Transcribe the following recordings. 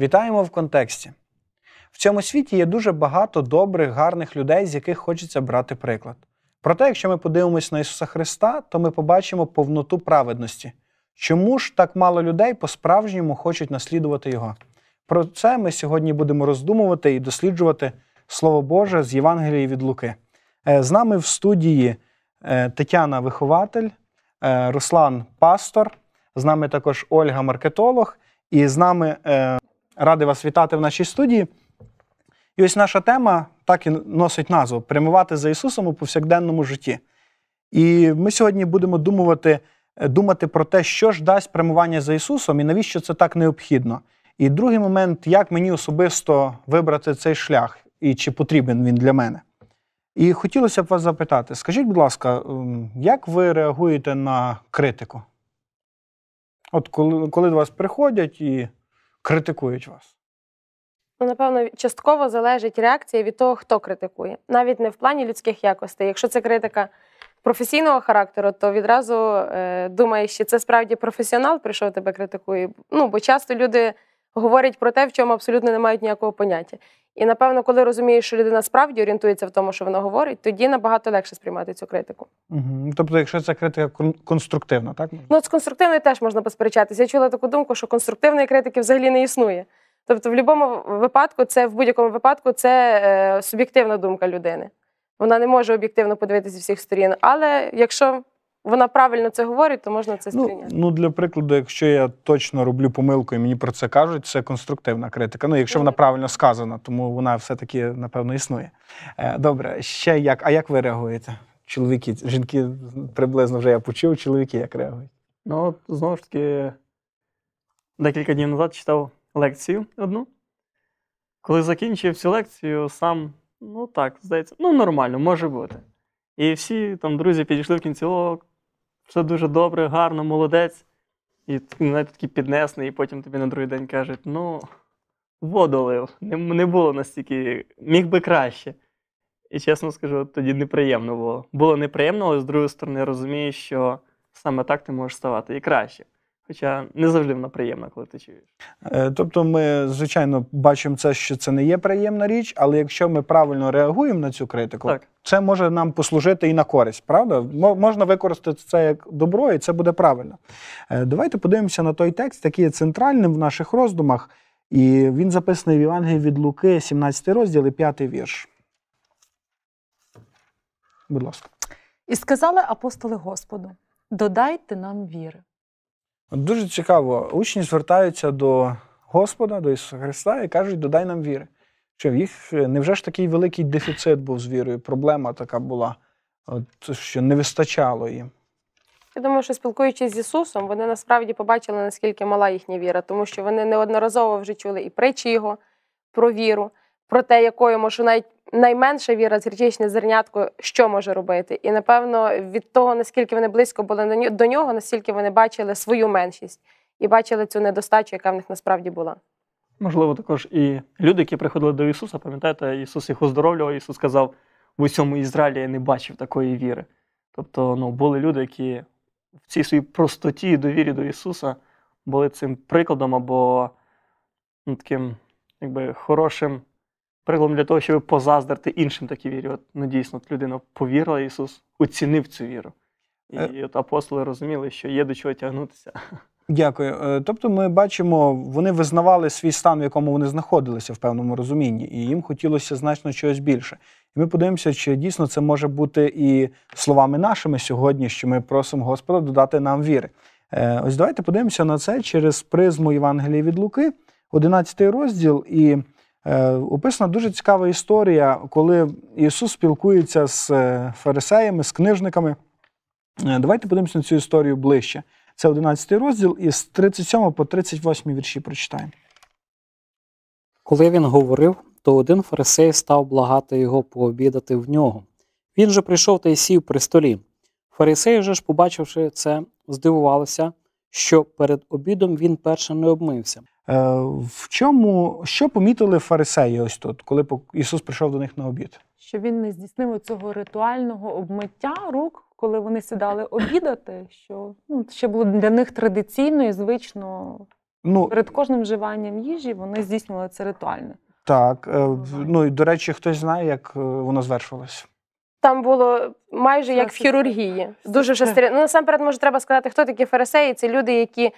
Вітаємо в контексті. В цьому світі є дуже багато добрих, гарних людей, з яких хочеться брати приклад. Проте, якщо ми подивимось на Ісуса Христа, то ми побачимо повноту праведності. Чому ж так мало людей по-справжньому хочуть наслідувати Його? Про це ми сьогодні будемо роздумувати і досліджувати Слово Боже з Євангелії від Луки. Е, з нами в студії е, Тетяна Вихователь, е, Руслан Пастор, з нами також Ольга Маркетолог, і з нами Радий вас вітати в нашій студії. І ось наша тема так і носить назву прямувати за Ісусом у повсякденному житті. І ми сьогодні будемо думати, е, думати про те, що ж дасть прямування за Ісусом і навіщо це так необхідно. І другий момент, як мені особисто вибрати цей шлях і чи потрібен він для мене. І хотілося б вас запитати, скажіть, будь ласка, як ви реагуєте на критику? От коли, коли до вас приходять і критикують вас? Ну, напевно, частково залежить реакція від того, хто критикує, навіть не в плані людських якостей. Якщо це критика професійного характеру, то відразу е, думаєш, що це справді професіонал прийшов тебе критикує. Ну, бо часто люди говорять про те, в чому абсолютно не мають ніякого поняття. І напевно, коли розумієш, що людина справді орієнтується в тому, що вона говорить, тоді набагато легше сприймати цю критику. Угу. Тобто, якщо ця критика конструктивна, так ну з конструктивною теж можна посперечатися. Я чула таку думку, що конструктивної критики взагалі не існує. Тобто, в будь-якому випадку, це в будь-якому випадку це е, суб'єктивна думка людини. Вона не може об'єктивно подивитися всіх сторін. Але якщо вона правильно це говорить, то можна це ну, сприйняти. Ну, ну для прикладу, якщо я точно роблю помилку і мені про це кажуть, це конструктивна критика. Ну, якщо вона правильно сказана, тому вона все-таки напевно існує. Е, добре, ще як. А як ви реагуєте? Чоловіки, жінки приблизно вже я почув, чоловіки як реагують. Ну, знову ж таки, декілька днів назад читав лекцію одну. Коли закінчив цю лекцію, сам, ну так, здається, ну нормально, може бути. І всі там друзі підійшли в кінці, о, це дуже добре, гарно, молодець. І навіть такий піднесний, і потім тобі на другий день кажуть, ну, воду лив, не, не було настільки, міг би краще. І чесно скажу, тоді неприємно було. Було неприємно, але з другої сторони, розумієш, що саме так ти можеш ставати і краще. Хоча не завжди вона приємна, коли ти чуєш. Е, тобто, ми, звичайно, бачимо це, що це не є приємна річ, але якщо ми правильно реагуємо на цю критику, так. це може нам послужити і на користь, правда? Можна використати це як добро, і це буде правильно. Е, давайте подивимося на той текст, який є центральним в наших роздумах, і він записаний в Євангелії від Луки, 17 розділ і 5 вірш. Будь ласка. І сказали апостоли Господу: додайте нам віри. Дуже цікаво, учні звертаються до Господа, до Ісуса Христа і кажуть, додай нам віри. Чи в їх невже ж такий великий дефіцит був з вірою? Проблема така була, от, що не вистачало їм. Я думаю, що спілкуючись з Ісусом, вони насправді побачили, наскільки мала їхня віра, тому що вони неодноразово вже чули і притчі його про віру, про те, якою може навіть найменша віра сердечне зернятко, що може робити, і напевно від того наскільки вони близько були до нього, настільки вони бачили свою меншість і бачили цю недостачу, яка в них насправді була. Можливо, також і люди, які приходили до Ісуса, пам'ятаєте, Ісус їх оздоровлював, Ісус сказав, в усьому Ізраїлі я не бачив такої віри. Тобто ну, були люди, які в цій своїй простоті і довірі до Ісуса були цим прикладом або ну, таким якби, хорошим прикладом для того, щоб позаздрити іншим такі вірі. От ну дійсно людина повірила Ісус, оцінив цю віру. І, і е. от апостоли розуміли, що є до чого тягнутися. Дякую. Е, тобто, ми бачимо, вони визнавали свій стан, в якому вони знаходилися в певному розумінні, і їм хотілося значно чогось більше. І ми подивимося, чи дійсно це може бути і словами нашими сьогодні, що ми просимо Господа додати нам віри. Е, ось давайте подивимося на це через призму Євангелії від Луки, 11 розділ, і Е, описана дуже цікава історія, коли Ісус спілкується з е, фарисеями, з книжниками. Е, давайте подивимося на цю історію ближче. Це 11 розділ, із 37 по 38 вірші прочитаємо. Коли він говорив, то один фарисей став благати його пообідати в нього. Він же прийшов та й сів при столі. Фарисеї же ж, побачивши це, здивувалися, що перед обідом він перше не обмився. Е, в чому що помітили фарисеї ось тут, коли Ісус прийшов до них на обід? Що він не здійснив цього ритуального обмиття рук, коли вони сідали обідати, що ну, ще було для них традиційно і звично ну, перед кожним вживанням їжі вони здійснювали це ритуальне. Так, е, ну і до речі, хтось знає, як е, воно звершувалось. Там було майже як в хірургії. Дуже вже стрі... Ну насамперед, може, треба сказати, хто такі фарисеї? Це люди, які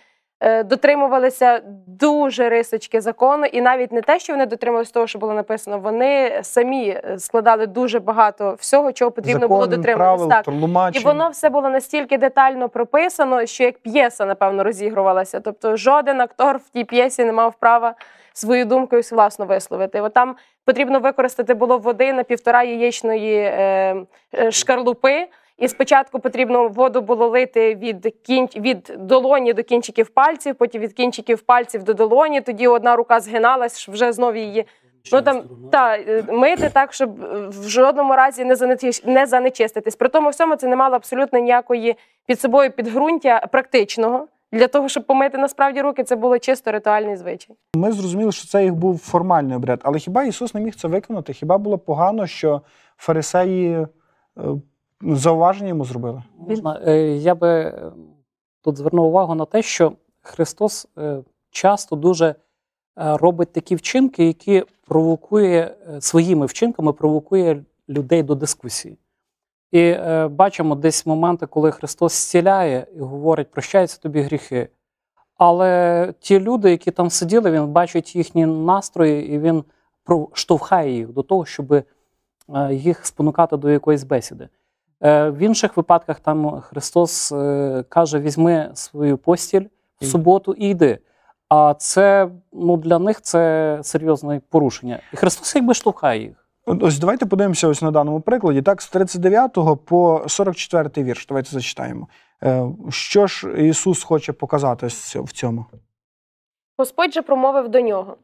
Е, дотримувалися дуже рисочки закону, і навіть не те, що вони дотримувалися того, що було написано, вони самі е, складали дуже багато всього, чого потрібно Закон, було дотримуватися. Так. І воно все було настільки детально прописано, що як п'єса, напевно, розігрувалася. Тобто, жоден актор в тій п'єсі не мав права свою думку і власно висловити. О там потрібно використати було води на півтора яєчної е, е, шкарлупи. І спочатку потрібно воду було лити від кін... від долоні до кінчиків пальців, потім від кінчиків пальців до долоні. Тоді одна рука згиналась, вже знову її ну там та е, мити так, щоб е, в жодному разі не занечиститись. не занечиститись. При тому всьому це не мало абсолютно ніякої під собою підґрунтя практичного. Для того щоб помити насправді руки, це було чисто ритуальний звичай. Ми зрозуміли, що це їх був формальний обряд, але хіба Ісус не міг це виконати? Хіба було погано, що фарисеї е, зауваження йому зробили? Можна. Е, я би е, тут звернув увагу на те, що Христос е, часто дуже робить такі вчинки, які провокує своїми вчинками, провокує людей до дискусії. І бачимо десь моменти, коли Христос зціляє і говорить, прощаються тобі гріхи. Але ті люди, які там сиділи, він бачить їхні настрої і він штовхає їх до того, щоб їх спонукати до якоїсь бесіди. Е, в інших випадках там Христос е, каже: візьми свою постіль в суботу і йди. А це ну для них це серйозне порушення. І Христос якби штовхає їх. Ось давайте подивимося ось на даному прикладі. Так, з 39 по 44 вірш. Давайте зачитаємо. Е, що ж Ісус хоче показати в цьому? Господь же промовив до нього: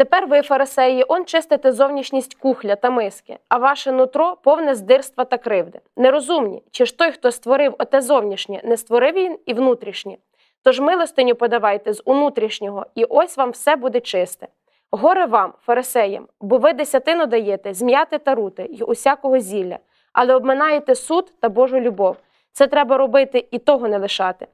Тепер ви, фарисеї, он чистите зовнішність кухля та миски, а ваше нутро повне здирства та кривди. Нерозумні, чи ж той, хто створив оте зовнішнє, не створив він і внутрішнє. Тож милостиню подавайте з унутрішнього, і ось вам все буде чисте. Горе вам, фарисеям, бо ви десятину даєте зм'яти та рути й усякого зілля, але обминаєте суд та Божу любов. Це треба робити і того не лишати.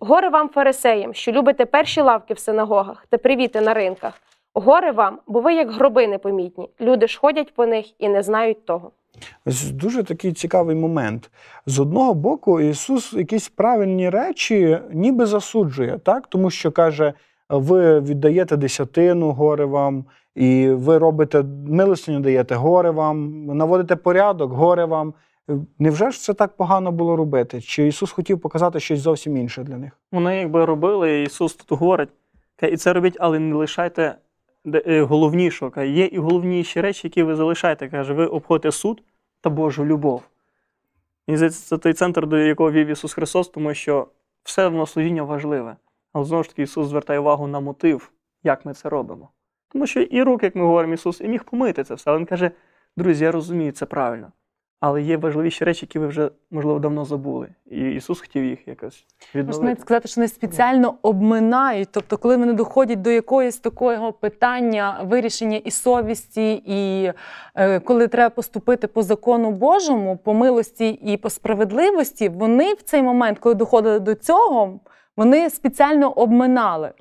Горе вам, фарисеям, що любите перші лавки в синагогах та привіти на ринках. Горе вам, бо ви як гроби непомітні. Люди ж ходять по них і не знають того. Ось Дуже такий цікавий момент. З одного боку, Ісус якісь правильні речі ніби засуджує, так? тому що каже, ви віддаєте десятину горе вам, і ви робите милостиню даєте горе вам, наводите порядок, горе вам. Невже ж це так погано було робити? Чи Ісус хотів показати щось зовсім інше для них? Вони якби робили, і Ісус тут говорить, і це робіть, але не лишайте Е, головнішого. Каже, є і головніші речі, які ви залишаєте. Каже, ви обходите суд та Божу любов. І це той центр, до якого вів Ісус Христос, тому що все воно служіння важливе. Але знову ж таки, Ісус звертає увагу на мотив, як ми це робимо. Тому що і руки, як ми говоримо, Ісус, і міг помити це все. Але Він каже, друзі, я розумію, це правильно. Але є важливіші речі, які ви вже, можливо, давно забули. І Ісус хотів їх якось відновити. Можна сказати, що вони спеціально обминають. Тобто, коли вони доходять до якоїсь такого питання, вирішення і совісті, і е, коли треба поступити по закону Божому, по милості і по справедливості, вони в цей момент, коли доходили до цього, вони спеціально обминали.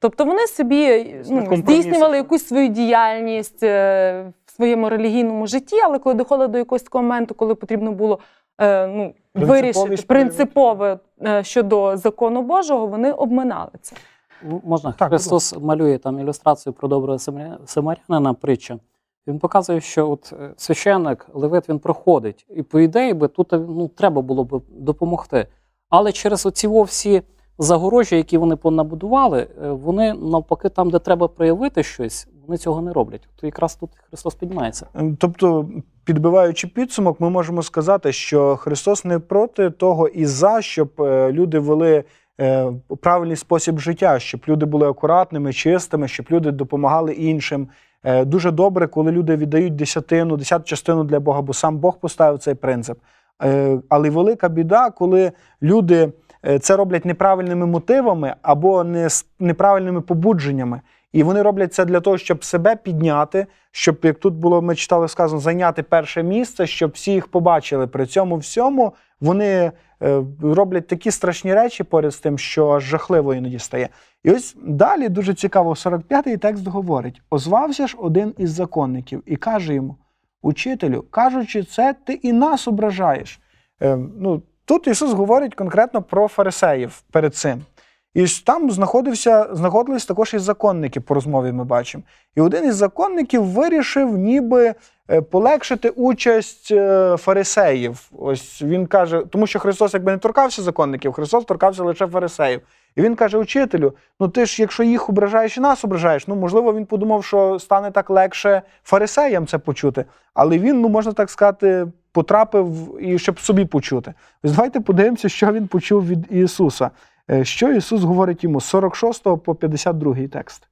Тобто вони собі ну, здійснювали якусь свою діяльність, е, своєму релігійному житті, але коли доходили до якогось такого моменту, коли потрібно було е, ну, вирішити принципове е, щодо закону Божого, вони обминали це. Можна так, Христос так. малює там ілюстрацію про доброго самарянина притча. Він показує, що от е, священник Левит він проходить, і по ідеї би тут е, ну, треба було б допомогти. Але через оці всі загорожі, які вони понабудували, е, вони навпаки, там, де треба проявити щось, вони цього не роблять. То якраз тут Христос піднімається. Е, тобто, підбиваючи підсумок, ми можемо сказати, що Христос не проти того і за, щоб е, люди вели е, правильний спосіб життя, щоб люди були акуратними, чистими, щоб люди допомагали іншим. Дуже добре, коли люди віддають десятину, десяту частину для Бога, бо сам Бог поставив цей принцип. Але велика біда, коли люди це роблять неправильними мотивами або неправильними побудженнями. І вони роблять це для того, щоб себе підняти, щоб як тут було, ми читали сказано, зайняти перше місце, щоб всі їх побачили. При цьому всьому вони е, роблять такі страшні речі поряд з тим, що аж жахливо іноді стає. І ось далі дуже цікаво, 45-й текст говорить: озвався ж один із законників і каже йому: Учителю, кажучи, це ти і нас ображаєш. Е, ну, Тут Ісус говорить конкретно про фарисеїв перед цим. І там знаходився, знаходились також і законники по розмові. Ми бачимо. І один із законників вирішив, ніби е, полегшити участь е, фарисеїв. Ось він каже, тому що Христос, якби не торкався законників, Христос торкався лише фарисеїв. І він каже: Учителю: ну ти ж, якщо їх ображаєш і нас ображаєш, ну можливо, він подумав, що стане так легше фарисеям це почути. Але він, ну можна так сказати, потрапив і щоб собі почути. Ось давайте подивимося, що він почув від Ісуса. Е, що Ісус говорить йому з 46 по 52 текст?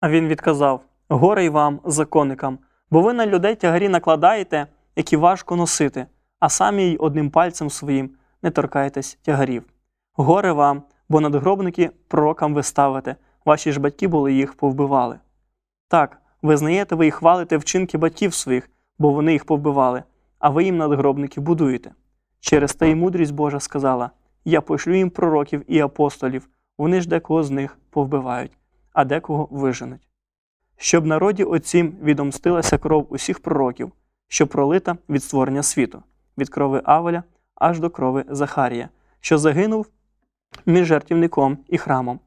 А він відказав: Горе й вам, законникам, бо ви на людей тягарі накладаєте, які важко носити, а самі й одним пальцем своїм не торкаєтесь тягарів. Горе вам, бо надгробники пророкам ви ставите, ваші ж батьки були їх повбивали. Так, визнаєте ви і хвалите вчинки батьків своїх, бо вони їх повбивали, а ви їм надгробники будуєте. Через те й мудрість Божа сказала я пошлю їм пророків і апостолів, вони ж декого з них повбивають, а декого виженуть. Щоб народі оцім відомстилася кров усіх пророків, що пролита від створення світу, від крови Авеля аж до крови Захарія, що загинув між жертівником і храмом.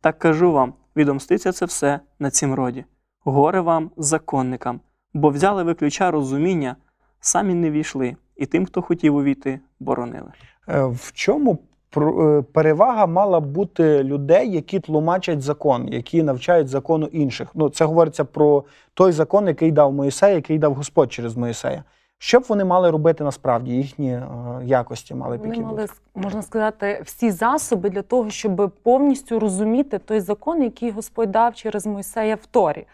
Так кажу вам відомститься це все на цім роді. Горе вам, законникам, бо взяли ви ключа розуміння, самі не війшли, і тим, хто хотів увійти, боронили. Е, в чому е, перевага мала бути людей, які тлумачать закон, які навчають закону інших? Ну, це говориться про той закон, який дав Моїсей, який дав Господь через Моїсея. Що б вони мали робити насправді їхні е, якості мали б які мали, можна сказати, всі засоби для того, щоб повністю розуміти той закон, який Господь дав через Мойсея в Торі.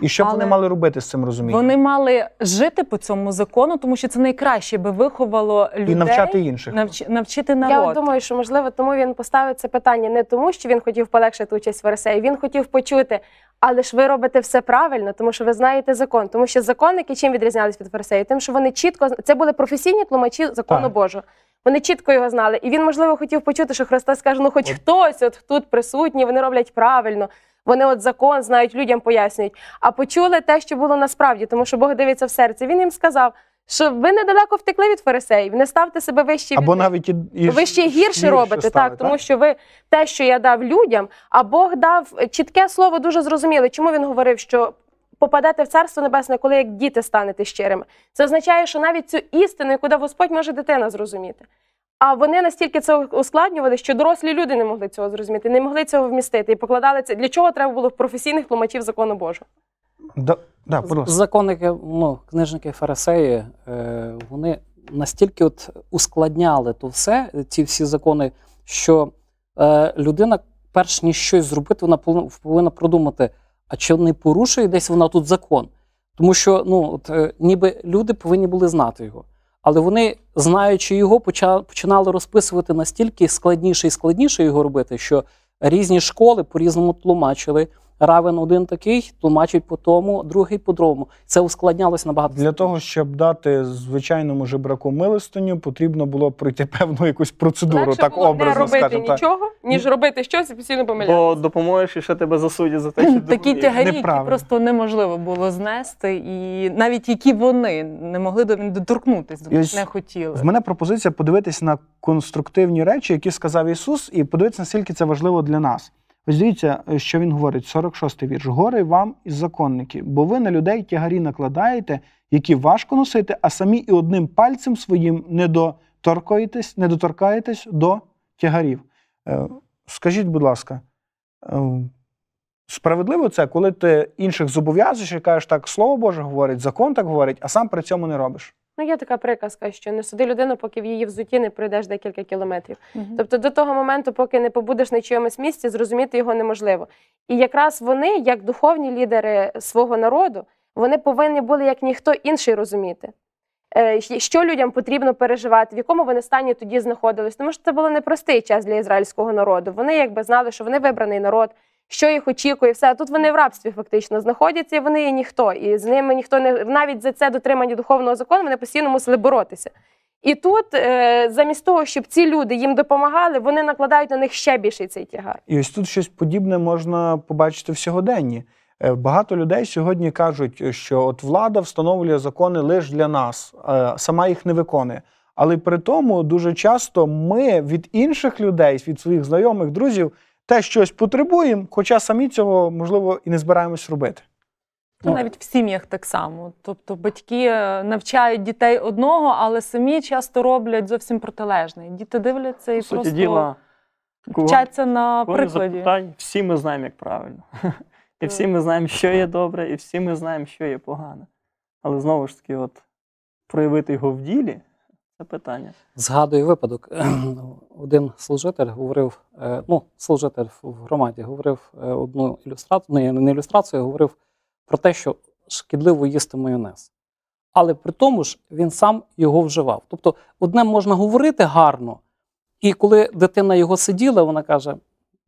І що б вони мали робити з цим розумінням? Вони мали жити по цьому закону, тому що це найкраще би виховало людей і навчати інших навч, навчити народ. Я думаю, що можливо тому він поставив це питання не тому, що він хотів полегшити участь в Версеї. Він хотів почути, але ж ви робите все правильно, тому що ви знаєте закон. Тому що законники чим відрізнялись від фарисеїв? Тим, що вони чітко це були професійні тлумачі закону так. Божого. Вони чітко його знали. І він, можливо, хотів почути, що Христос каже: ну, хоч от. хтось, от тут присутні, вони роблять правильно. Вони от закон знають, людям пояснюють. А почули те, що було насправді, тому що Бог дивиться в серце. Він їм сказав що ви недалеко втекли від фарисеїв, не ставте себе вище або них. навіть і, і ви ще гірше, гірше робите, стали, так, так тому що ви те, що я дав людям, а Бог дав е, чітке слово дуже зрозуміле. Чому він говорив, що попадете в царство небесне, коли як діти станете щирими? Це означає, що навіть цю істину, куди Господь може дитина зрозуміти. А вони настільки це ускладнювали, що дорослі люди не могли цього зрозуміти, не могли цього вмістити і покладали це. Для чого треба було професійних тлумачів закону Божого? Да, да, Законники, ну, книжники фарисеї, е, вони настільки от ускладняли то все, ці всі закони, що е, людина, перш ніж щось зробити, вона повинна продумати, а чи не порушує десь вона тут закон. Тому що ну, от, е, ніби люди повинні були знати його. Але вони, знаючи його, починали розписувати настільки складніше і складніше його робити, що різні школи по-різному тлумачили равен один такий, тлумачить по тому, другий по другому. Це ускладнялось набагато. Для того, щоб дати звичайному жебраку милостиню, потрібно було пройти певну якусь процедуру, Легше так було образно. Не робити скажімо, так. нічого, ніж робити щось і постійно помилятися. Бо допоможеш і ще тебе засудять за те, що Такі тягарі, просто неможливо було знести, і навіть які вони не могли до доторкнутися, до не хотіли. В мене пропозиція подивитись на конструктивні речі, які сказав Ісус, і подивитися, наскільки це важливо для нас. Ось дивіться, що він говорить, 46-й вірш. Горе вам і законники, бо ви на людей тягарі накладаєте, які важко носити, а самі і одним пальцем своїм не доторкаєтесь, не доторкаєтесь до тягарів. Е, скажіть, будь ласка, е, справедливо це, коли ти інших зобов'язуєш і кажеш, так слово Боже говорить, закон так говорить, а сам при цьому не робиш. Ну, є така приказка, що не суди людину, поки в її взуті не пройдеш декілька кілометрів. Угу. Тобто, до того моменту, поки не побудеш на чиємусь місці, зрозуміти його неможливо. І якраз вони, як духовні лідери свого народу, вони повинні були як ніхто інший розуміти, е, що людям потрібно переживати, в якому вони стані тоді знаходились. Тому що це було непростий час для ізраїльського народу. Вони якби знали, що вони вибраний народ що їх очікує, все тут вони в рабстві фактично знаходяться. і Вони є ніхто, і з ними ніхто не навіть за це дотримання духовного закону вони постійно мусили боротися. І тут, е, замість того, щоб ці люди їм допомагали, вони накладають на них ще більший цей тягар. І ось тут щось подібне можна побачити в сьогоденні. Е, багато людей сьогодні кажуть, що от влада встановлює закони лише для нас, е, сама їх не виконує. Але при тому дуже часто ми від інших людей, від своїх знайомих, друзів, те щось потребуємо, хоча самі цього, можливо, і не збираємось робити. То ну, навіть в сім'ях так само. Тобто батьки е, навчають дітей одного, але самі часто роблять зовсім протилежне. Діти дивляться і Суті просто діла, вчаться кого, на кого прикладі. Запитай, всі ми знаємо, як правильно. І всі ми знаємо, що є добре, і всі ми знаємо, що є погане. Але знову ж таки, от проявити його в ділі це питання. Згадую випадок. Один служитель говорив, е, ну, служитель в громаді говорив е, одну ілюстрацію, не, не ілюстрацію, говорив про те, що шкідливо їсти майонез. Але при тому ж він сам його вживав. Тобто, одне можна говорити гарно, і коли дитина його сиділа, вона каже: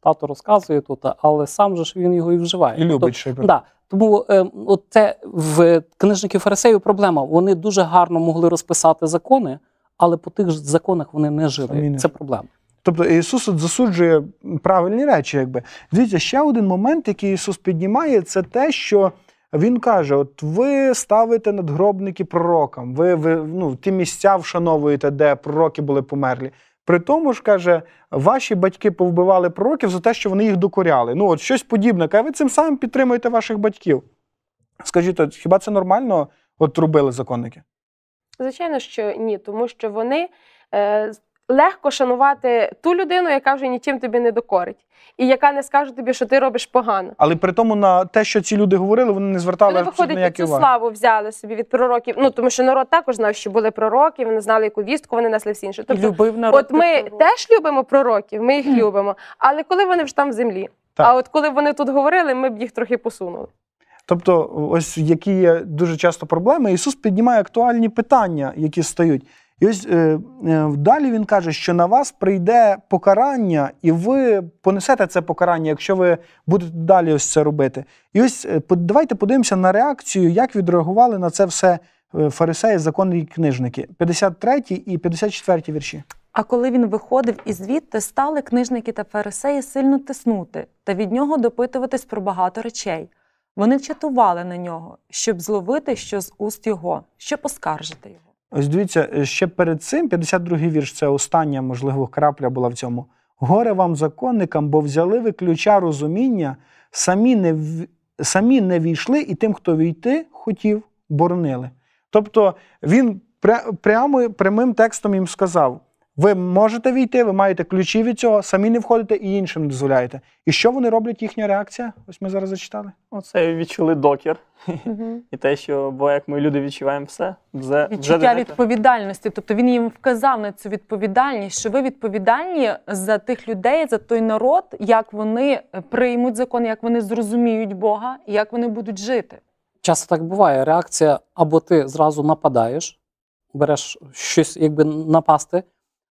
тато розказує тут, але сам же ж він його і вживає. І тобто, любить шибер. Да. Тому е, от це в книжників фарисеїв проблема. Вони дуже гарно могли розписати закони але по тих ж законах вони не жили. Амінь. Це проблема. Тобто Ісус засуджує правильні речі, якби дивіться, ще один момент, який Ісус піднімає, це те, що Він каже: От ви ставите надгробники пророкам, ви ви ну, ті місця вшановуєте, де пророки були померлі. При тому ж каже, ваші батьки повбивали пророків за те, що вони їх докоряли. Ну, от щось подібне. Каже, ви цим самим підтримуєте ваших батьків. Скажіть, от, хіба це нормально от робили законники? Звичайно, що ні, тому що вони е, легко шанувати ту людину, яка вже нічим тобі не докорить, і яка не скаже тобі, що ти робиш погано. Але при тому на те, що ці люди говорили, вони не звертали Вони, виходить, ніякі цю славу взяли собі від пророків. Ну тому що народ також знав, що були пророки, вони знали, яку вістку вони несли всі інше. Тобто, любив народ от ми тих теж любимо пророків, ми їх любимо. Але коли вони ж там в землі, Так. а от коли вони тут говорили, ми б їх трохи посунули. Тобто, ось які є дуже часто проблеми, Ісус піднімає актуальні питання, які стають. І ось е, е, далі він каже, що на вас прийде покарання, і ви понесете це покарання, якщо ви будете далі ось це робити. І ось е, давайте подивимося на реакцію, як відреагували на це все е, фарисеї, законні книжники. 53 і 54 вірші. А коли він виходив і звідти, стали книжники та фарисеї сильно тиснути та від нього допитуватись про багато речей. Вони чатували на нього, щоб зловити що з уст його, щоб оскаржити його. Ось дивіться, е, ще перед цим 52-й вірш це остання, можливо, крапля була в цьому. Горе вам, законникам, бо взяли ви ключа розуміння, самі не самі не війшли, і тим, хто війти, хотів, боронили. Тобто він прямо прямим текстом їм сказав: ви можете війти, ви маєте ключі від цього, самі не входите і іншим не дозволяєте. І що вони роблять? Їхня реакція? Ось ми зараз зачитали. Оце відчули докер. Угу. І те, що бо як ми люди відчуваємо все, вже відчуття вже відповідальності. Тобто він їм вказав на цю відповідальність, що ви відповідальні за тих людей, за той народ, як вони приймуть закон, як вони зрозуміють Бога, як вони будуть жити. Часто так буває. Реакція або ти зразу нападаєш, береш щось, якби напасти.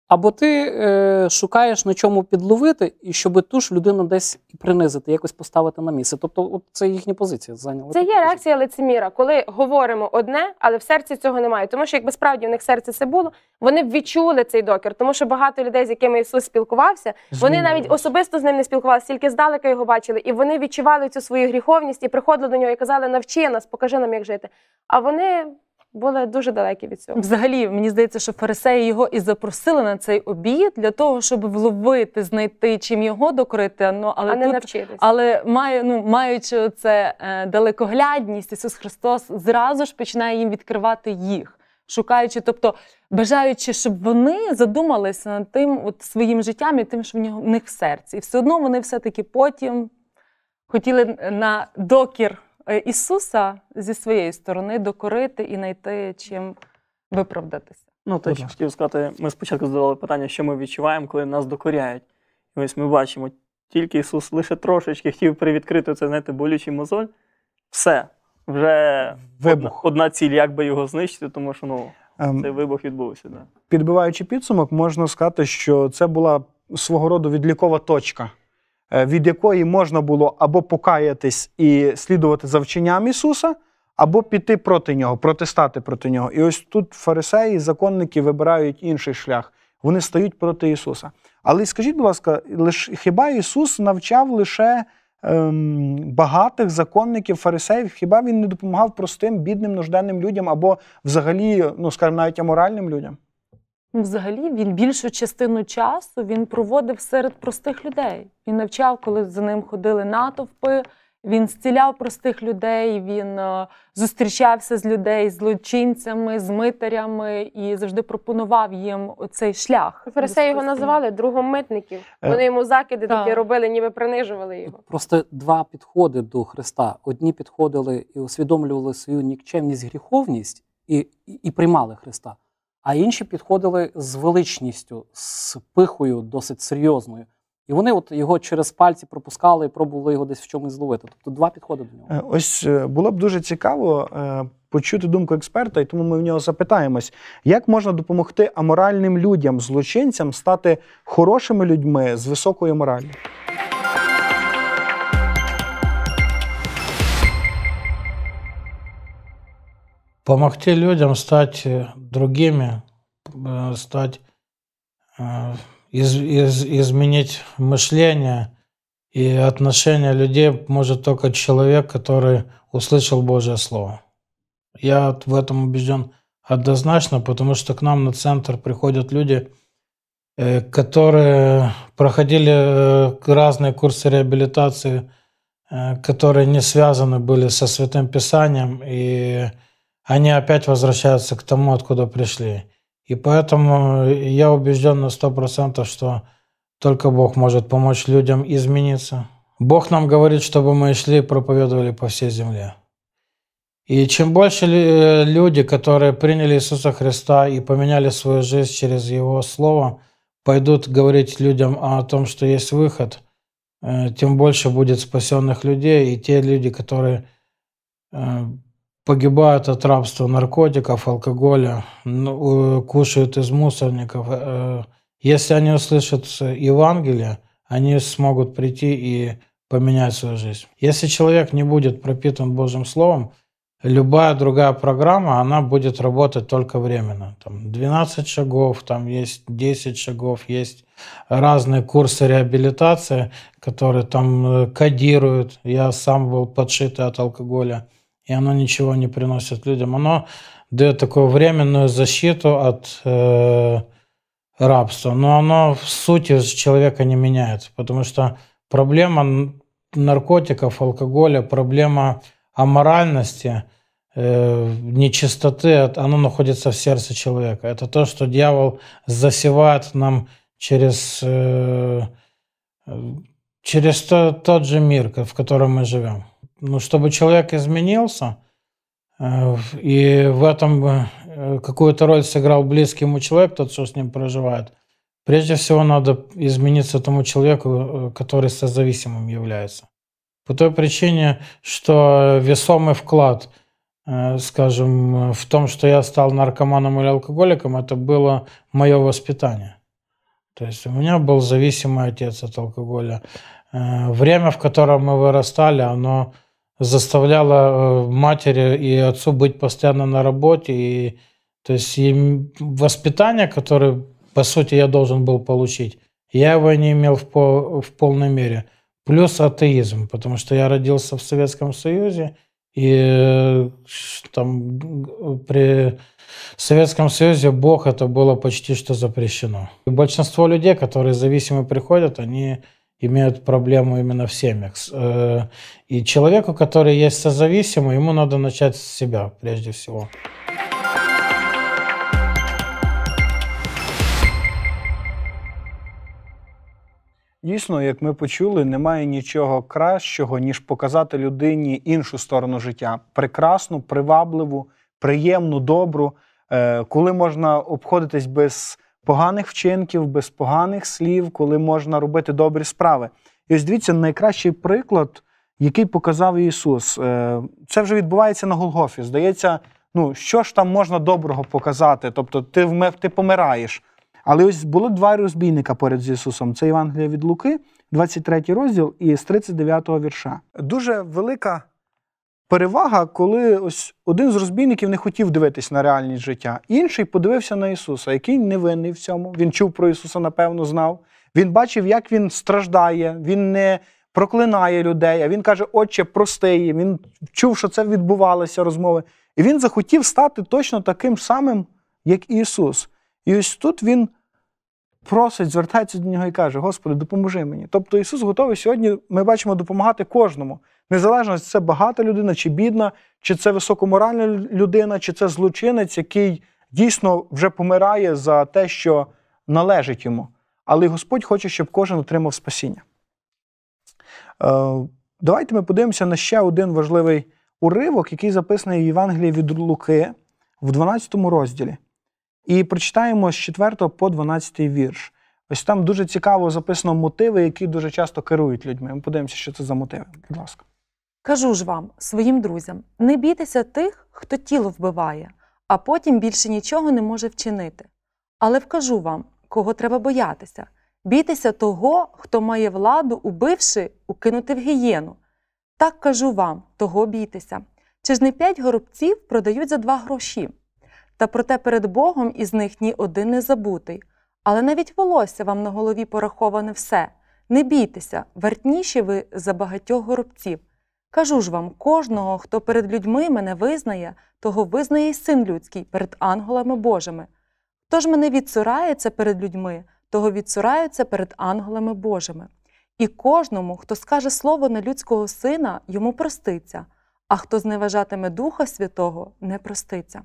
Або ти е, шукаєш на чому підловити, і щоб ту ж людину десь і принизити, якось поставити на місце. Тобто, от це їхня позиція зайняла. Це є реакція лицеміра, коли говоримо одне, але в серці цього немає. Тому що якби справді у них серце це було, вони б відчули цей докер, тому що багато людей, з якими Ісус спілкувався, вони навіть особисто з ним не спілкувалися, тільки здалека його бачили, і вони відчували цю свою гріховність і приходили до нього і казали: навчи нас, покажи нам, як жити. А вони були дуже далекі від цього. Взагалі, мені здається, що фарисеї його і запросили на цей обід для того, щоб вловити, знайти чим його докрити. Ну але а не тут, навчитись. Але має, ну маючи це е, далекоглядність, Ісус Христос зразу ж починає їм відкривати їх, шукаючи, тобто бажаючи, щоб вони задумалися над тим, от своїм життям і тим, що в нього в них в серці, і все одно вони все таки потім хотіли на докір. Е, Ісуса зі своєї сторони докорити і знайти чим виправдатися. Ну, то я хотів сказати, ми спочатку задавали питання, що ми відчуваємо, коли нас докоряють. І ось ми бачимо, тільки Ісус лише трошечки хотів привідкрити це, знаєте, болючий мозоль. Все, вже вибух. одна ціль, як би його знищити, тому що ну, ем, цей вибух відбувся. Да. Підбиваючи підсумок, можна сказати, що це була свого роду відлікова точка. Е, від якої можна було або покаятись і слідувати за вченням Ісуса, або піти проти Нього, протистати проти Нього. І ось тут фарисеї, законники вибирають інший шлях. Вони стають проти Ісуса. Але скажіть, будь ласка, хіба Ісус навчав лише ем, багатих законників, фарисеїв? Хіба він не допомагав простим, бідним, нужденним людям або взагалі, ну скажімо, навіть аморальним людям? взагалі він більшу частину часу він проводив серед простих людей. Він навчав, коли за ним ходили натовпи. Він зціляв простих людей, він е, зустрічався з людей, з злочинцями, з митарями і завжди пропонував їм цей шлях. Фарисеї його називали другом митників. Е, Вони йому закиди такі робили, ніби принижували його. Просто два підходи до Христа: одні підходили і усвідомлювали свою нікчемність, гріховність і, і, і приймали Христа а інші підходили з величністю, з пихою досить серйозною. І вони от його через пальці пропускали і пробували його десь в чомусь зловити. Тобто два підходи до нього. Е, ось е, було б дуже цікаво е, почути думку експерта, і тому ми в нього запитаємось, як можна допомогти аморальним людям, злочинцям стати хорошими людьми з високою моралью? помогти людям стать э, другими, э, стать, э, из, из, изменить мышление и отношение людей может только человек, который услышал Божье Слово. Я в этом убежден однозначно, потому что к нам на центр приходят люди, которые проходили разные курсы реабилитации, которые не связаны были со Святым Писанием и они опять возвращаются к тому, откуда пришли. И поэтому я убежден на сто процентов, что только Бог может помочь людям измениться. Бог нам говорит, чтобы мы шли и проповедовали по всей земле. И чем больше люди, которые приняли Иисуса Христа и поменяли свою жизнь через Его Слово, пойдут говорить людям о том, что есть выход, э, тем больше будет спасенных людей. И те люди, которые э, погибают от рабства наркотиков, алкоголя, ну, э, кушают из мусорников. Э, если они услышат Евангелие, они смогут прийти и поменять свою жизнь. Если человек не будет пропитан Божьим Словом, любая другая программа, она будет работать только временно. Там 12 шагов, там есть 10 шагов, есть разные курсы реабилитации, которые там э, кодируют. Я сам был подшитый от алкоголя и оно ничего не приносит людям. Оно дает такую временную защиту от э, рабства, но оно в сути человека не меняет, потому что проблема наркотиков, алкоголя, проблема аморальности, э, нечистоты, оно находится в сердце человека. Это то, что дьявол засевает нам через, э, э через то, тот же мир, в котором мы живем ну, чтобы человек изменился, э, и в этом э, какую-то роль сыграл близкий ему человек, тот, что с ним проживает, прежде всего надо измениться тому человеку, э, который созависимым является. По той причине, что весомый вклад, скажем, в том, что я стал наркоманом или алкоголиком, это было мое воспитание. То есть у меня был зависимый отец от алкоголя. Время, в котором мы вырастали, оно заставляла э, матери и отцу быть постоянно на работе. И, то есть воспитание, которое, по сути, я должен был получить, я его не имел в, пол, в полной мере. Плюс атеизм, потому что я родился в Советском Союзе, и э, там при Советском Союзе Бог это было почти что запрещено. И большинство людей, которые зависимы приходят, они имеют проблему именно в семьях. Э, и человеку, который есть созависимый, ему надо начать с себя прежде всего. Дійсно, як ми почули, немає нічого кращого, ніж показати людині іншу сторону життя прекрасну, привабливу, приємну, добру, е, коли можна обходитись без поганих вчинків, без поганих слів, коли можна робити добрі справи. І ось дивіться, найкращий приклад, який показав Ісус. Е, це вже відбувається на Голгофі. Здається, ну що ж там можна доброго показати? Тобто, ти вмер, ти помираєш. Але ось було два розбійника поряд з Ісусом. Це Євангелія від Луки, 23 розділ, і з 39 вірша. Дуже велика перевага, коли ось один з розбійників не хотів дивитись на реальність життя, інший подивився на Ісуса, який не винний в цьому. Він чув про Ісуса, напевно, знав. Він бачив, як він страждає, він не проклинає людей, а він каже, Отче, простий. Він чув, що це відбувалося, розмови. І він захотів стати точно таким самим, як Ісус. І ось тут він просить, звертається до нього і каже: Господи, допоможи мені. Тобто Ісус готовий сьогодні, ми бачимо допомагати кожному. Незалежно, чи це багата людина, чи бідна, чи це високоморальна людина, чи це злочинець, який дійсно вже помирає за те, що належить йому. Але Господь хоче, щоб кожен отримав спасіння. Е, давайте ми подивимося на ще один важливий уривок, який записаний в Євангелії від Луки в 12 розділі. І прочитаємо з 4 по 12 вірш. Ось там дуже цікаво записано мотиви, які дуже часто керують людьми. Ми подивимося, що це за мотиви. Будь ласка. Кажу ж вам, своїм друзям, не бійтеся тих, хто тіло вбиває, а потім більше нічого не може вчинити. Але вкажу вам, кого треба боятися. Бійтеся того, хто має владу, убивши, укинути в гієну. Так кажу вам, того бійтеся. Чи ж не п'ять горобців продають за два гроші, та проте перед Богом із них ні один не забутий. Але навіть волосся вам на голові пораховане все. Не бійтеся, вартніші ви за багатьох горобців. Кажу ж вам, кожного, хто перед людьми мене визнає, того визнає й син людський перед ангелами Божими. Хто ж мене відсурається перед людьми, того відсурається перед ангелами Божими. І кожному, хто скаже слово на людського сина, йому проститься, а хто зневажатиме Духа Святого, не проститься.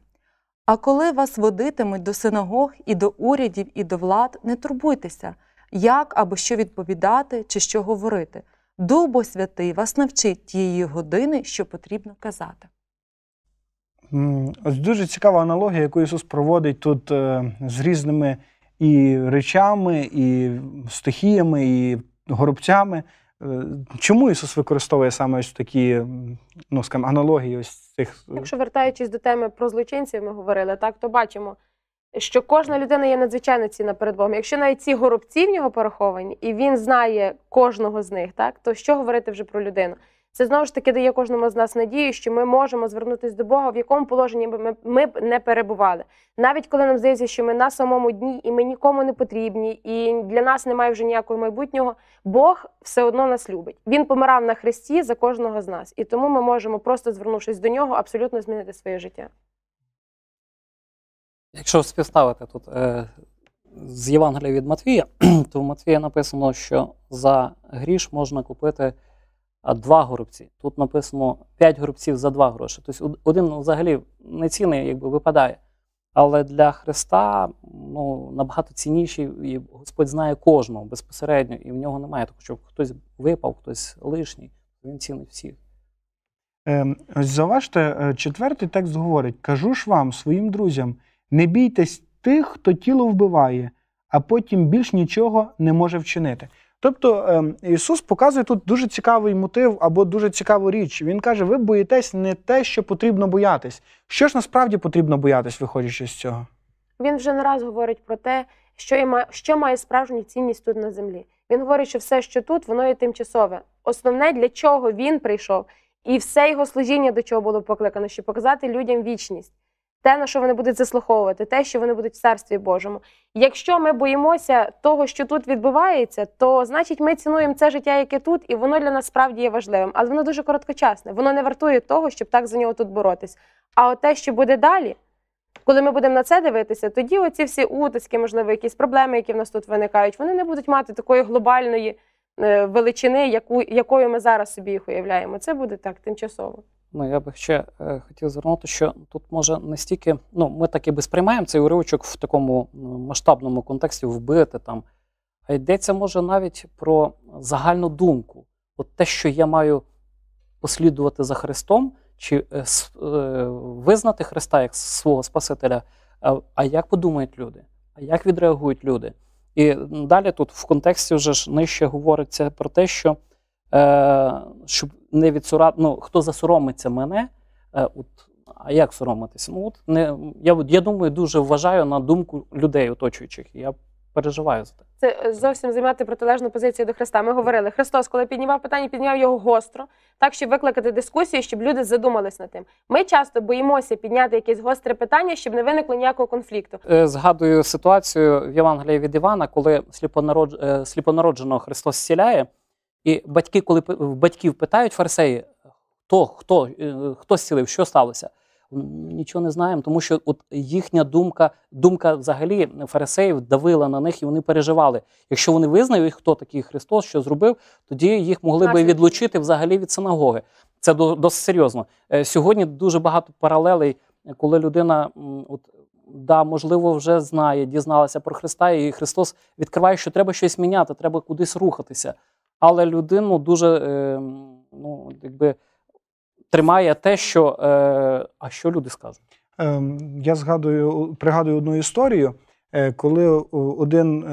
А коли вас водитимуть до синагог і до урядів, і до влад, не турбуйтеся, як або що відповідати чи що говорити. Дубо святий вас навчить тієї години, що потрібно казати. Ось дуже цікава аналогія, яку Ісус проводить тут е, з різними і речами, і стихіями, і горобцями. Е, чому Ісус використовує саме ось такі ну, скажімо, аналогії ось цих. Е, Якщо вертаючись до теми про злочинців, ми говорили, так, то бачимо, що кожна людина є надзвичайно цінна перед Богом. Якщо навіть ці горобці в нього пораховані, і він знає кожного з них, так, то що говорити вже про людину? Це знову ж таки дає кожному з нас надію, що ми можемо звернутися до Бога, в якому положенні ми, ми б не перебували. Навіть коли нам здається, що ми на самому дні і ми нікому не потрібні, і для нас немає вже ніякого майбутнього. Бог все одно нас любить. Він помирав на хресті за кожного з нас, і тому ми можемо просто звернувшись до нього, абсолютно змінити своє життя. Якщо співставити тут е, з Євангелія від Матвія, то в Матвія написано, що за гріш можна купити а два горобці. Тут написано п'ять горобців за два гроші. Тобто один ну, взагалі не ціни якби випадає. Але для Христа ну, набагато цінніші, і Господь знає кожного безпосередньо, і в нього немає того, щоб хтось випав, хтось лишній, він цінить всіх. Ем, е, ось Заважте, четвертий текст говорить: кажу ж вам, своїм друзям, не бійтесь тих, хто тіло вбиває, а потім більш нічого не може вчинити. Тобто ем, Ісус показує тут дуже цікавий мотив або дуже цікаву річ. Він каже: ви боїтесь не те, що потрібно боятись. Що ж насправді потрібно боятись, виходячи з цього? Він вже не раз говорить про те, що має, що має справжню цінність тут на землі. Він говорить, що все, що тут, воно є тимчасове. Основне, для чого він прийшов, і все його служіння до чого було покликано, щоб показати людям вічність те, на що вони будуть заслуховувати, те, що вони будуть в царстві Божому. Якщо ми боїмося того, що тут відбувається, то значить ми цінуємо це життя, яке тут, і воно для нас справді є важливим. Але воно дуже короткочасне. Воно не вартує того, щоб так за нього тут боротись. А от те, що буде далі. Коли ми будемо на це дивитися, тоді оці всі утиски, можливо, якісь проблеми, які в нас тут виникають, вони не будуть мати такої глобальної е, величини, яку, якою ми зараз собі їх уявляємо. Це буде так тимчасово. Ну, я би ще е, хотів звернути, що тут може не стільки, ну ми так і би сприймаємо цей уривочок в такому масштабному контексті вбити там. А йдеться може навіть про загальну думку, от те, що я маю послідувати за Христом, чи е, е, визнати Христа як свого Спасителя. А, а як подумають люди? А як відреагують люди? І далі тут в контексті вже ж нижче говориться про те, що е, щоб не відсура... ну, хто засоромиться мене, е, от, а як соромитися? Ну, от не я я думаю, дуже вважаю на думку людей оточуючих. Я переживаю за те. Це е, зовсім займати протилежну позицію до Христа. Ми говорили, Христос, коли піднімав питання, підняв його гостро, так щоб викликати дискусію, щоб люди задумались над тим. Ми часто боїмося підняти якесь гостре питання, щоб не виникло ніякого конфлікту. Е, згадую ситуацію в Євангелії від Івана, коли сліпонародженого Христос сіляє. І батьки, коли в батьків питають фарсеї, хто хто, е, хто зцілив, що сталося, нічого не знаємо, тому що от їхня думка, думка взагалі фарисеїв давила на них, і вони переживали. Якщо вони визнають, хто такий Христос, що зробив, тоді їх могли би відлучити взагалі від синагоги. Це досить серйозно. Е, сьогодні дуже багато паралелей, коли людина от. Да, можливо, вже знає, дізналася про Христа, і Христос відкриває, що треба щось міняти, треба кудись рухатися але людину дуже е, ну, якби, тримає те, що е, а що люди скажуть. Ем, я згадую, пригадую одну історію, е, коли один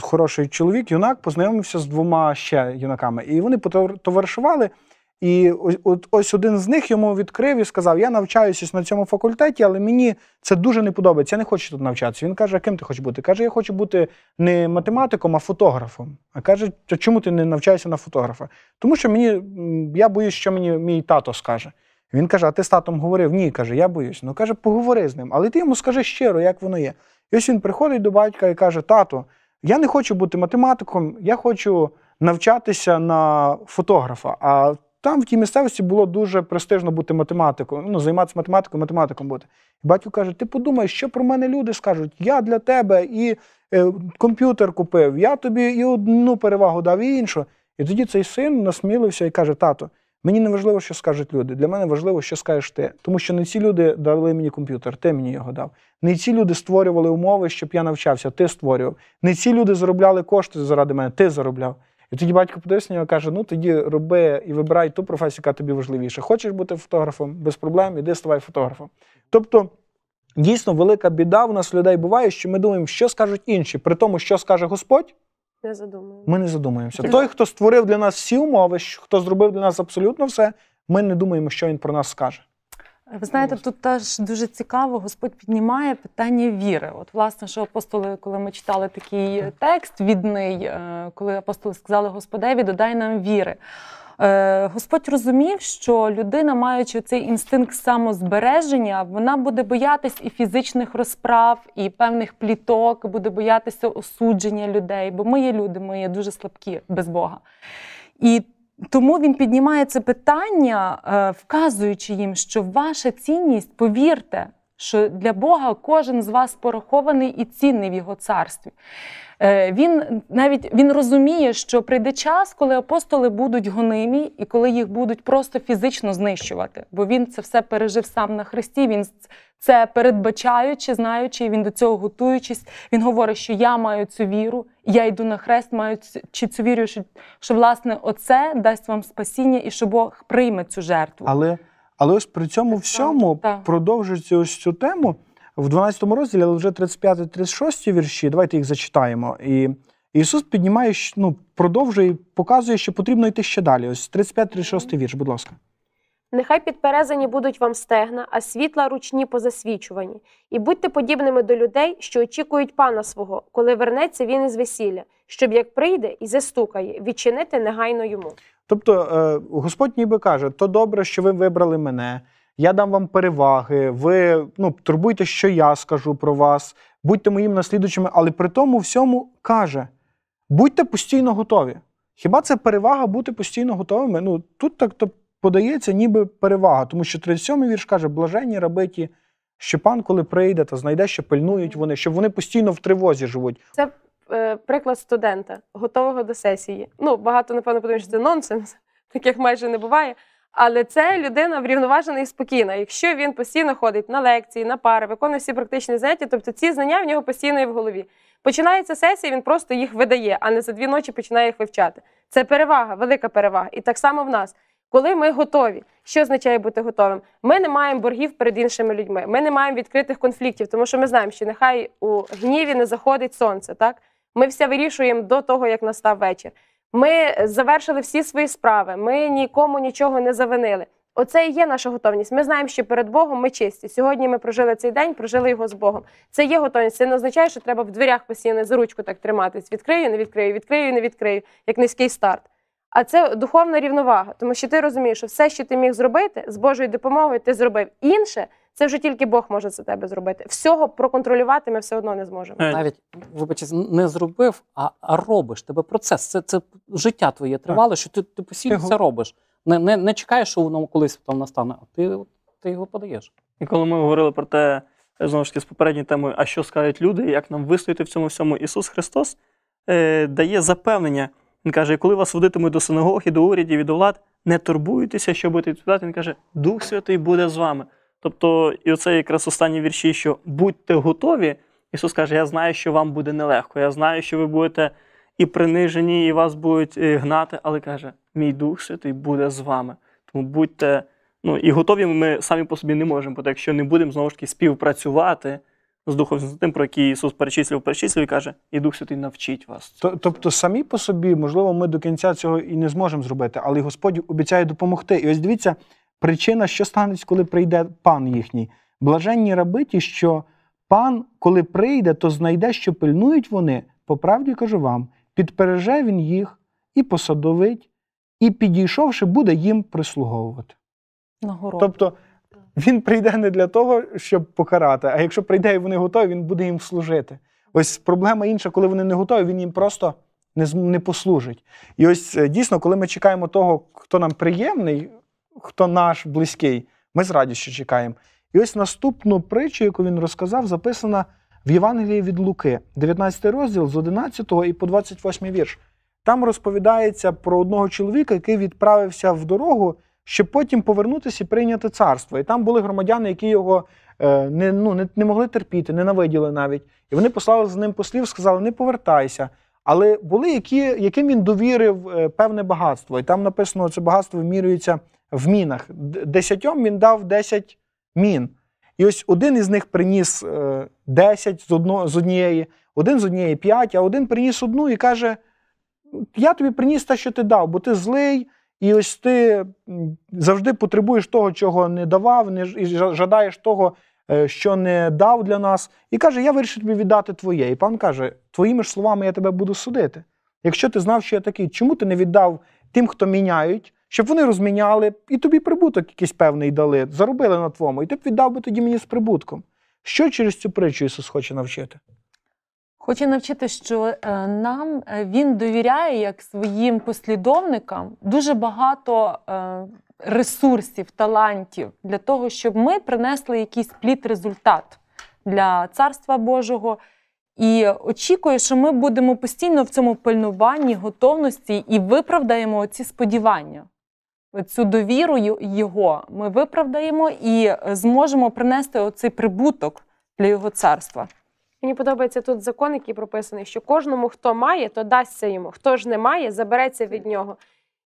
хороший чоловік, юнак, познайомився з двома ще юнаками, і вони потоваришували – і от ось один з них йому відкрив і сказав: Я навчаюся на цьому факультеті, але мені це дуже не подобається. Я не хочу тут навчатися. Він каже: ким ти хочеш бути? Каже, я хочу бути не математиком, а фотографом. А каже, чому ти не навчаєшся на фотографа? Тому що мені я боюсь, що мені мій тато скаже. Він каже: А ти з татом говорив? Ні, каже, я боюсь. Ну каже, поговори з ним. Але ти йому скажи щиро, як воно є. І ось він приходить до батька і каже: Тато, я не хочу бути математиком, я хочу навчатися на фотографа. А там в тій місцевості було дуже престижно бути математиком, ну, займатися математикою, математиком бути. І батько каже: Ти подумай, що про мене люди скажуть? Я для тебе і е, комп'ютер купив, я тобі і одну перевагу дав, і іншу. І тоді цей син насмілився і каже: Тато, мені не важливо, що скажуть люди. Для мене важливо, що скажеш ти. Тому що не ці люди дали мені комп'ютер, ти мені його дав. Не ці люди створювали умови, щоб я навчався, ти створював. Не ці люди заробляли кошти заради мене, ти заробляв. І тоді батько подивився на нього каже: ну тоді роби і вибирай ту професію, яка тобі важливіша. Хочеш бути фотографом, без проблем, іди ставай фотографом. Тобто. Дійсно, велика біда в нас людей буває, що ми думаємо, що скажуть інші. При тому, що скаже Господь, не ми не задумуємося. Той, хто створив для нас всі умови, хто зробив для нас абсолютно все, ми не думаємо, що він про нас скаже. Ви знаєте, тут теж дуже цікаво, Господь піднімає питання віри. От, власне, що апостоли, коли ми читали такий текст відний, е, коли апостоли сказали Господеві, додай нам віри. Е, Господь розумів, що людина, маючи цей інстинкт самозбереження, вона буде боятись і фізичних розправ, і певних пліток, буде боятися осудження людей, бо ми є люди, ми є дуже слабкі без Бога. І тому він піднімає це питання, е, вказуючи їм, що ваша цінність, повірте, що для Бога кожен з вас порахований і цінний в його царстві. Е, він навіть він розуміє, що прийде час, коли апостоли будуть гонимі і коли їх будуть просто фізично знищувати. Бо він це все пережив сам на хресті. Він це передбачаючи, знаючи, він до цього готуючись. Він говорить, що я маю цю віру, я йду на хрест, маю чи цю віру, що, що власне оце дасть вам спасіння і що Бог прийме цю жертву. Але але ось при цьому всьому продовжується ось цю тему в 12 розділі, але вже 35-36 вірші, давайте їх зачитаємо. І Ісус піднімає, ну, продовжує, показує, що потрібно йти ще далі. Ось 35-36 вірш, будь ласка. Нехай підперезані будуть вам стегна, а світла ручні позасвічувані, і будьте подібними до людей, що очікують пана свого, коли вернеться він із весілля, щоб як прийде і застукає, відчинити негайно йому. Тобто е, Господь ніби каже: то добре, що ви вибрали мене, я дам вам переваги, ви ну, турбуйте, що я скажу про вас, будьте моїм наслідувачами, але при тому всьому каже: будьте постійно готові. Хіба це перевага бути постійно готовими? Ну тут так то подається, ніби перевага, тому що 37-й вірш каже, блаженні рабиті, що пан, коли прийде, та знайде, що пильнують вони, щоб вони постійно в тривозі живуть. Це е, приклад студента, готового до сесії. Ну багато напевно, тому що це нонсенс, таких майже не буває. Але це людина врівноважена і спокійна. Якщо він постійно ходить на лекції, на пари, виконує всі практичні заняття, тобто ці знання в нього постійно є в голові. Починається сесія, він просто їх видає, а не за дві ночі починає їх вивчати. Це перевага, велика перевага. І так само в нас. Коли ми готові, що означає бути готовим? Ми не маємо боргів перед іншими людьми. Ми не маємо відкритих конфліктів, тому що ми знаємо, що нехай у гніві не заходить сонце. Так ми все вирішуємо до того, як настав вечір. Ми завершили всі свої справи, ми нікому нічого не завинили. Оце і є наша готовність. Ми знаємо, що перед Богом ми чисті. Сьогодні ми прожили цей день, прожили його з Богом. Це є готовність. Це не означає, що треба в дверях постійно за ручку так триматись. Відкрию, не відкрию, відкрию, не відкрию, як низький старт. А це духовна рівновага, тому що ти розумієш, що все, що ти міг зробити, з Божою допомогою ти зробив інше. Це вже тільки Бог може за тебе зробити. Всього проконтролювати ми все одно не зможемо. Е, Навіть вибачте, не зробив, а а робиш тебе процес. Це це життя твоє тривале, що ти ти постійно це робиш. Не не, не чекаєш, що воно колись там настане, а ти ти його подаєш. І коли ми говорили про те, знову ж таки з попередньою темою, а що скажуть люди, як нам вистояти в цьому всьому, Ісус Христос е, дає запевнення. Він каже, коли вас водитимуть до синагог і до урядів і до влад, не турбуйтеся, що будете відповідати. Він каже, Дух Святий буде з вами. Тобто, і оце якраз останні вірші, що будьте готові. Ісус каже, я знаю, що вам буде нелегко. Я знаю, що ви будете і принижені, і вас будуть е, гнати, але каже, мій Дух Святий буде з вами. Тому будьте ну, і готові ми самі по собі не можемо, бо якщо не будемо знову ж таки співпрацювати. З Духом Святим, про який Ісус перечислив, перечислив і каже, і Дух Святий навчить вас. Тобто, самі по собі, можливо, ми до кінця цього і не зможемо зробити, але Господь обіцяє допомогти. І ось дивіться, Причина, що станеться, коли прийде пан їхній. Блаженні раби ті, що пан, коли прийде, то знайде, що пильнують вони, по правді кажу вам, підпереже він їх і посадовить, і, підійшовши, буде їм прислуговувати. Нагород. Тобто він прийде не для того, щоб покарати, а якщо прийде і вони готові, він буде їм служити. Ось проблема інша, коли вони не готові, він їм просто не не послужить. І ось е, дійсно, коли ми чекаємо того, хто нам приємний, хто наш близький, ми з радістю чекаємо. І ось наступну притчу, яку він розказав, записана в Євангелії від Луки, 19 розділ з 11 і по 28 вірш. Там розповідається про одного чоловіка, який відправився в дорогу, щоб потім повернутися і прийняти царство. І там були громадяни, які його е, не ну, не, не могли терпіти, ненавиділи навіть. І вони послали з ним послів, сказали, не повертайся. Але були, які, яким він довірив е, певне багатство. І там написано, це багатство вимірюється в мінах. Десятьом він дав 10 мін. І ось один із них приніс 10 е, з одно, з однієї, один з однієї 5, а один приніс одну і каже: Я тобі приніс те, що ти дав, бо ти злий, і ось ти завжди потребуєш того, чого не давав, не і жадаєш того, е, що не дав для нас. І каже: Я вирішив тобі віддати твоє. І пан каже: Твоїми ж словами я тебе буду судити. Якщо ти знав, що я такий, чому ти не віддав тим, хто міняють, щоб вони розміняли і тобі прибуток якийсь певний дали, заробили на твому, і ти б віддав би тоді мені з прибутком. Що через цю притчу Ісус хоче навчити? Хоче навчити, що е, нам е, Він довіряє як своїм послідовникам дуже багато е, ресурсів, талантів для того, щоб ми принесли якийсь плід результат для Царства Божого. І очікує, що ми будемо постійно в цьому пильнуванні, готовності і виправдаємо ці сподівання цю довіру його ми виправдаємо і зможемо принести оцей прибуток для його царства. Мені подобається тут закон, який прописаний, що кожному, хто має, то дасться йому, хто ж не має, забереться від нього.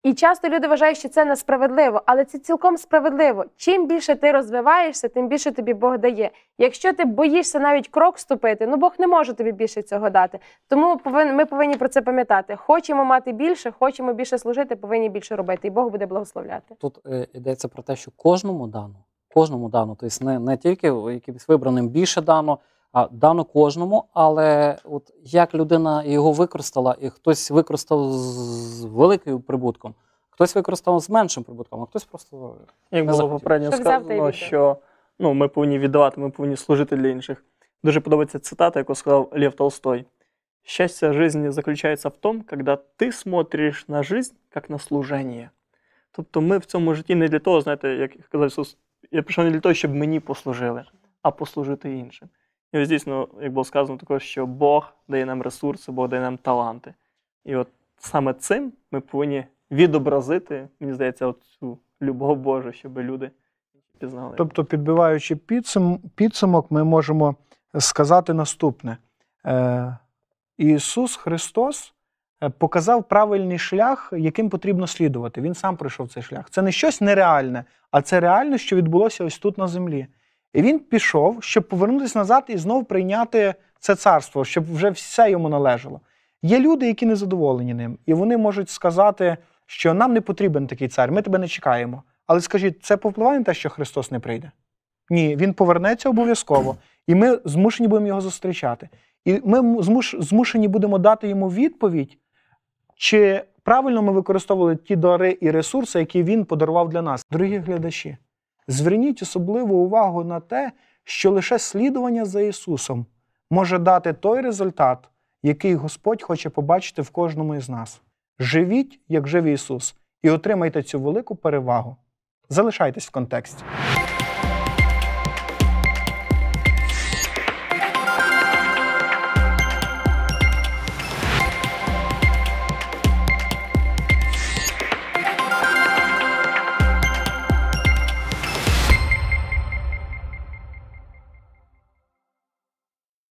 І часто люди вважають, що це несправедливо, але це цілком справедливо. Чим більше ти розвиваєшся, тим більше тобі Бог дає. Якщо ти боїшся навіть крок ступити, ну Бог не може тобі більше цього дати. Тому ми повинні про це пам'ятати. Хочемо мати більше, хочемо більше служити, повинні більше робити, і Бог буде благословляти. Тут е, йдеться про те, що кожному дано, кожному дано, тобто не не тільки якимось вибраним більше дано. А дано кожному, але от як людина його використала, і хтось використав з великим прибутком, хтось використав з меншим прибутком, а хтось просто як було попередньо сказано, що ну ми повинні віддавати, ми повинні служити для інших. Дуже подобається цитата, яку сказав Лев Толстой. Щастя, жизни заключається в тому, коли ти смотриш на жизнь як на служення. Тобто ми в цьому житті не для того, знаєте, як казав Ісус, я прийшов не для того, щоб мені послужили, а послужити іншим. І ось дійсно, як було сказано, також що Бог дає нам ресурси, Бог дає нам таланти. І от саме цим ми повинні відобразити, мені здається, цю любов Божу, щоб люди пізнали. Тобто, підбиваючи підсумок, ми можемо сказати наступне: е, Ісус Христос е, показав правильний шлях, яким потрібно слідувати. Він сам пройшов цей шлях. Це не щось нереальне, а це реально, що відбулося ось тут на землі. І він пішов, щоб повернутися назад і знову прийняти це царство, щоб вже все йому належало. Є люди, які незадоволені ним, і вони можуть сказати, що нам не потрібен такий цар, ми тебе не чекаємо. Але скажіть, це повпливає на те, що Христос не прийде? Ні, Він повернеться обов'язково, і ми змушені будемо його зустрічати. І ми змушені будемо дати йому відповідь, чи правильно ми використовували ті дари і ресурси, які він подарував для нас, дорогі глядачі. Зверніть особливу увагу на те, що лише слідування за Ісусом може дати той результат, який Господь хоче побачити в кожному із нас. Живіть, як жив Ісус, і отримайте цю велику перевагу. Залишайтесь в контексті.